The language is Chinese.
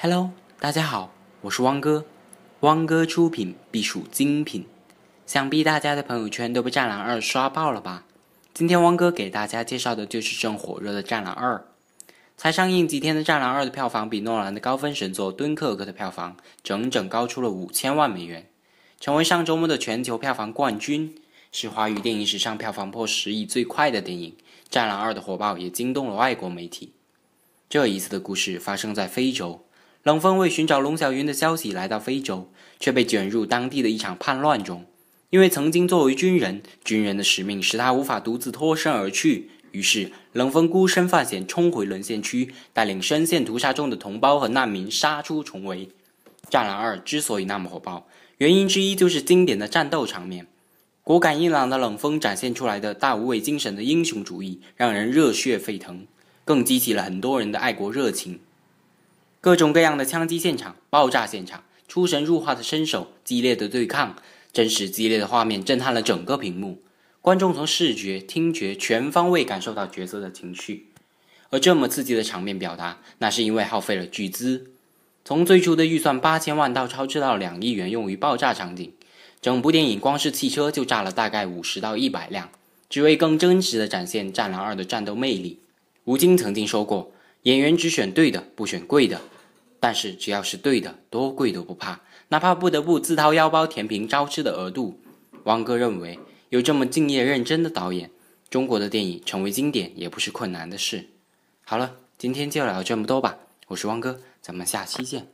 Hello，大家好，我是汪哥。汪哥出品必属精品，想必大家的朋友圈都被《战狼二》刷爆了吧？今天汪哥给大家介绍的就是正火热的《战狼二》。才上映几天的《战狼二》的票房比诺兰的高分神作《敦刻尔克》的票房整整高出了五千万美元，成为上周末的全球票房冠军，是华语电影史上票房破十亿最快的电影。《战狼二》的火爆也惊动了外国媒体。这一次的故事发生在非洲。冷风为寻找龙小云的消息来到非洲，却被卷入当地的一场叛乱中。因为曾经作为军人，军人的使命使他无法独自脱身而去。于是，冷风孤身犯险，冲回沦陷区，带领身陷屠杀中的同胞和难民杀出重围。《战狼二》之所以那么火爆，原因之一就是经典的战斗场面。果敢硬朗的冷风展现出来的大无畏精神的英雄主义，让人热血沸腾，更激起了很多人的爱国热情。各种各样的枪击现场、爆炸现场，出神入化的身手、激烈的对抗，真实激烈的画面震撼了整个屏幕，观众从视觉、听觉全方位感受到角色的情绪。而这么刺激的场面表达，那是因为耗费了巨资，从最初的预算八千万到超支到两亿元用于爆炸场景。整部电影光是汽车就炸了大概五十到一百辆，只为更真实的展现《战狼二》的战斗魅力。吴京曾经说过：“演员只选对的，不选贵的。”但是只要是对的，多贵都不怕，哪怕不得不自掏腰包填平招致的额度。汪哥认为，有这么敬业认真的导演，中国的电影成为经典也不是困难的事。好了，今天就聊这么多吧，我是汪哥，咱们下期见。